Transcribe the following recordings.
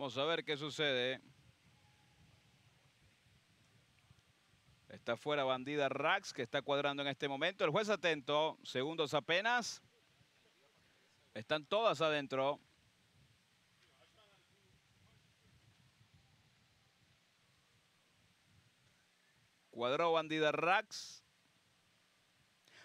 Vamos a ver qué sucede. Está fuera bandida Rax, que está cuadrando en este momento. El juez atento, segundos apenas. Están todas adentro. Cuadró bandida Rax.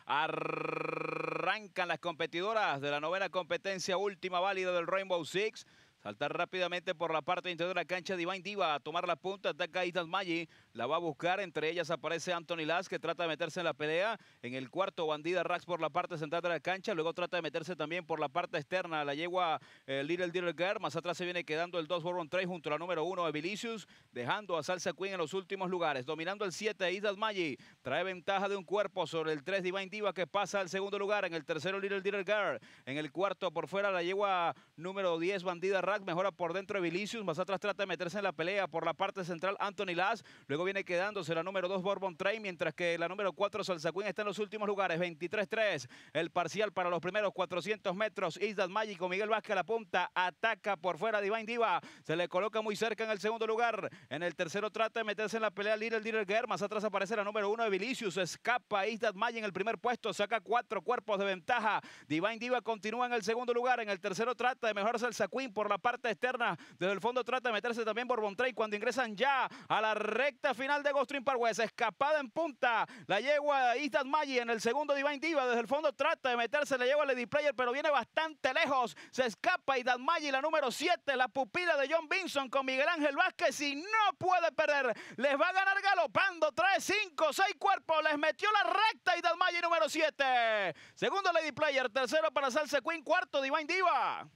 Arrancan las competidoras de la novena competencia última válida del Rainbow Six. Saltar rápidamente por la parte interior de la cancha ...Divine Diva a tomar la punta, ataca a Maggi, la va a buscar, entre ellas aparece Anthony Las que trata de meterse en la pelea, en el cuarto bandida Rax por la parte central de la cancha, luego trata de meterse también por la parte externa, la yegua eh, Little Dealer Girl, más atrás se viene quedando el 2 1 3 junto a la número 1 Evilicius, dejando a Salsa Queen en los últimos lugares, dominando el 7 Islas Maggi, trae ventaja de un cuerpo sobre el 3 Divine Diva que pasa al segundo lugar, en el tercero Little Dealer Girl, en el cuarto por fuera la yegua número 10 Bandida Rax, mejora por dentro de Vilicius. Más atrás trata de meterse en la pelea por la parte central Anthony Lass. Luego viene quedándose la número 2 Bourbon Train, mientras que la número 4 Salsa está en los últimos lugares. 23-3. El parcial para los primeros 400 metros. Isdad con Miguel Vázquez a la punta. Ataca por fuera Divine Diva. Se le coloca muy cerca en el segundo lugar. En el tercero trata de meterse en la pelea Little Little Más atrás aparece la número 1 de Vilicius. Escapa Isdat Magic en el primer puesto. Saca cuatro cuerpos de ventaja. Divine Diva continúa en el segundo lugar. En el tercero trata de mejorar Salsa por la parte externa. Desde el fondo trata de meterse también por Trey cuando ingresan ya a la recta final de Ghost Stream Park Escapada en punta la yegua Isdad Maggi en el segundo Divine Diva. Desde el fondo trata de meterse la yegua Lady Player, pero viene bastante lejos. Se escapa Isdad Maggi, la número 7, la pupila de John Vinson con Miguel Ángel Vázquez y no puede perder. Les va a ganar galopando. 3 5, 6 cuerpos. Les metió la recta Isdad Maggi número 7. Segundo Lady Player, tercero para Salsa Queen, cuarto Divine Diva.